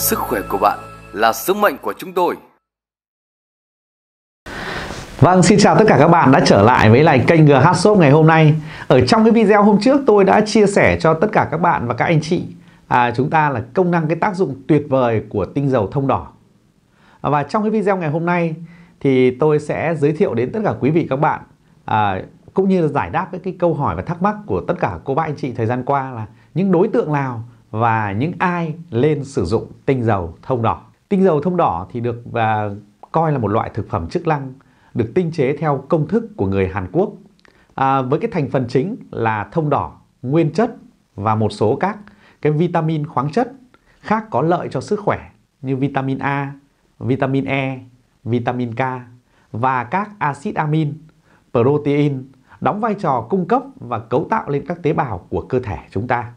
Sức khỏe của bạn là sứ mệnh của chúng tôi. Vâng, xin chào tất cả các bạn đã trở lại với lại kênh GH Shop ngày hôm nay. Ở trong cái video hôm trước tôi đã chia sẻ cho tất cả các bạn và các anh chị à, chúng ta là công năng cái tác dụng tuyệt vời của tinh dầu thông đỏ. Và trong cái video ngày hôm nay thì tôi sẽ giới thiệu đến tất cả quý vị các bạn à, cũng như giải đáp cái, cái câu hỏi và thắc mắc của tất cả cô bác anh chị thời gian qua là những đối tượng nào và những ai lên sử dụng tinh dầu thông đỏ. Tinh dầu thông đỏ thì được và coi là một loại thực phẩm chức năng được tinh chế theo công thức của người Hàn Quốc à, với cái thành phần chính là thông đỏ, nguyên chất và một số các cái vitamin khoáng chất khác có lợi cho sức khỏe như vitamin A, vitamin E, vitamin K và các axit amin, protein đóng vai trò cung cấp và cấu tạo lên các tế bào của cơ thể chúng ta.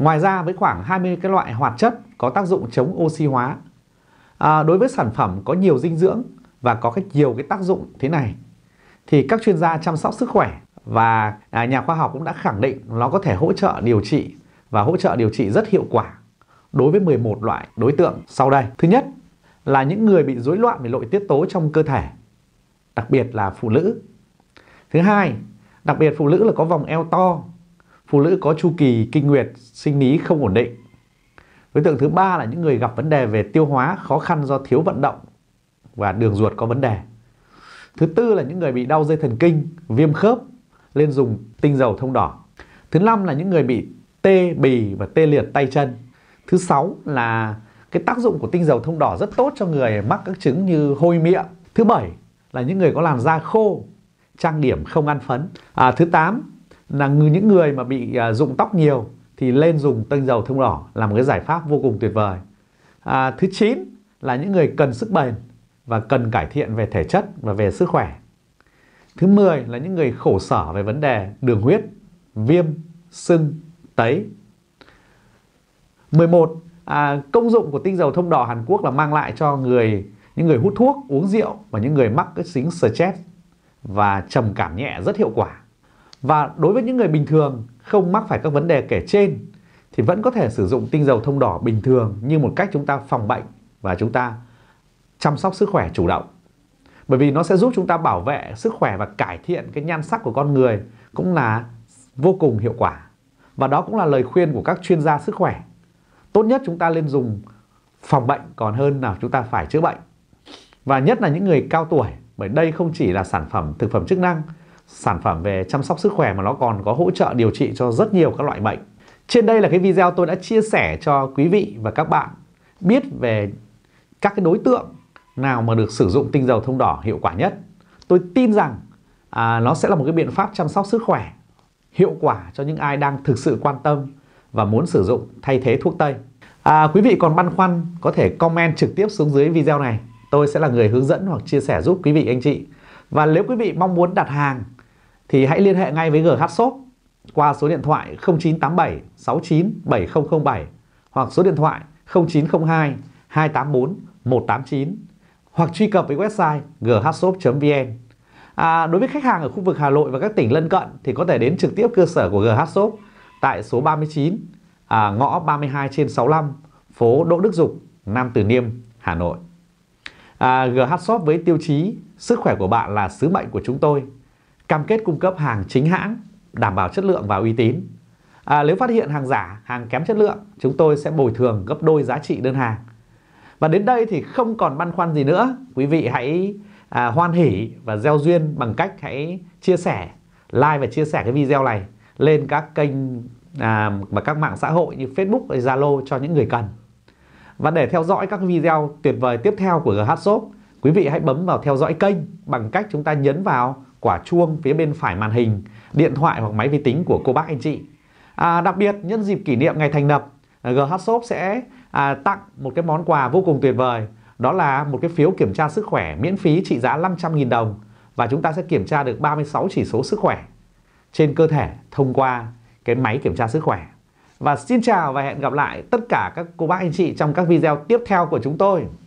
Ngoài ra với khoảng 20 cái loại hoạt chất có tác dụng chống oxy hóa. À, đối với sản phẩm có nhiều dinh dưỡng và có cái nhiều cái tác dụng thế này thì các chuyên gia chăm sóc sức khỏe và à, nhà khoa học cũng đã khẳng định nó có thể hỗ trợ điều trị và hỗ trợ điều trị rất hiệu quả đối với 11 loại đối tượng sau đây. Thứ nhất là những người bị rối loạn về nội tiết tố trong cơ thể, đặc biệt là phụ nữ. Thứ hai, đặc biệt phụ nữ là có vòng eo to phụ nữ có chu kỳ kinh nguyệt, sinh lý không ổn định. Đối tượng thứ ba là những người gặp vấn đề về tiêu hóa khó khăn do thiếu vận động và đường ruột có vấn đề. Thứ tư là những người bị đau dây thần kinh, viêm khớp nên dùng tinh dầu thông đỏ. Thứ năm là những người bị tê bì và tê liệt tay chân. Thứ sáu là cái tác dụng của tinh dầu thông đỏ rất tốt cho người mắc các chứng như hôi miệng. Thứ bảy là những người có làn da khô, trang điểm không ăn phấn. À, thứ tám là những người mà bị à, rụng tóc nhiều thì lên dùng tinh dầu thông đỏ là một cái giải pháp vô cùng tuyệt vời. À, thứ 9 là những người cần sức bền và cần cải thiện về thể chất và về sức khỏe. Thứ 10 là những người khổ sở về vấn đề đường huyết, viêm, sưng, tấy. 11 à, công dụng của tinh dầu thông đỏ Hàn Quốc là mang lại cho người những người hút thuốc, uống rượu và những người mắc cái sính stress và trầm cảm nhẹ rất hiệu quả. Và đối với những người bình thường không mắc phải các vấn đề kể trên thì vẫn có thể sử dụng tinh dầu thông đỏ bình thường như một cách chúng ta phòng bệnh và chúng ta chăm sóc sức khỏe chủ động. Bởi vì nó sẽ giúp chúng ta bảo vệ sức khỏe và cải thiện cái nhan sắc của con người cũng là vô cùng hiệu quả. Và đó cũng là lời khuyên của các chuyên gia sức khỏe. Tốt nhất chúng ta nên dùng phòng bệnh còn hơn là chúng ta phải chữa bệnh. Và nhất là những người cao tuổi bởi đây không chỉ là sản phẩm thực phẩm chức năng sản phẩm về chăm sóc sức khỏe mà nó còn có hỗ trợ điều trị cho rất nhiều các loại bệnh. Trên đây là cái video tôi đã chia sẻ cho quý vị và các bạn biết về các cái đối tượng nào mà được sử dụng tinh dầu thông đỏ hiệu quả nhất. Tôi tin rằng à, nó sẽ là một cái biện pháp chăm sóc sức khỏe hiệu quả cho những ai đang thực sự quan tâm và muốn sử dụng thay thế thuốc tây. À, quý vị còn băn khoăn có thể comment trực tiếp xuống dưới video này. Tôi sẽ là người hướng dẫn hoặc chia sẻ giúp quý vị anh chị. Và nếu quý vị mong muốn đặt hàng thì hãy liên hệ ngay với GH Shop qua số điện thoại 0987 69 7007 hoặc số điện thoại 0902 284 189 hoặc truy cập với website ghshop.vn. À, đối với khách hàng ở khu vực Hà Nội và các tỉnh lân cận thì có thể đến trực tiếp cơ sở của GH Shop tại số 39 à, ngõ 32 trên 65 phố Đỗ Đức Dục, Nam Từ Liêm, Hà Nội. À, GH Shop với tiêu chí sức khỏe của bạn là sứ mệnh của chúng tôi cam kết cung cấp hàng chính hãng, đảm bảo chất lượng và uy tín. À, nếu phát hiện hàng giả, hàng kém chất lượng, chúng tôi sẽ bồi thường gấp đôi giá trị đơn hàng. Và đến đây thì không còn băn khoăn gì nữa. Quý vị hãy à, hoan hỉ và gieo duyên bằng cách hãy chia sẻ, like và chia sẻ cái video này lên các kênh à, và các mạng xã hội như Facebook, Zalo cho những người cần. Và để theo dõi các video tuyệt vời tiếp theo của GH Shop, quý vị hãy bấm vào theo dõi kênh bằng cách chúng ta nhấn vào quả chuông phía bên phải màn hình, điện thoại hoặc máy vi tính của cô bác anh chị. À, đặc biệt nhân dịp kỷ niệm ngày thành lập, ờ, GH Shop sẽ à, tặng một cái món quà vô cùng tuyệt vời, đó là một cái phiếu kiểm tra sức khỏe miễn phí trị giá 500.000 đồng và chúng ta sẽ kiểm tra được 36 chỉ số sức khỏe trên cơ thể thông qua cái máy kiểm tra sức khỏe. Và xin chào và hẹn gặp lại tất cả các cô bác anh chị trong các video tiếp theo của chúng tôi.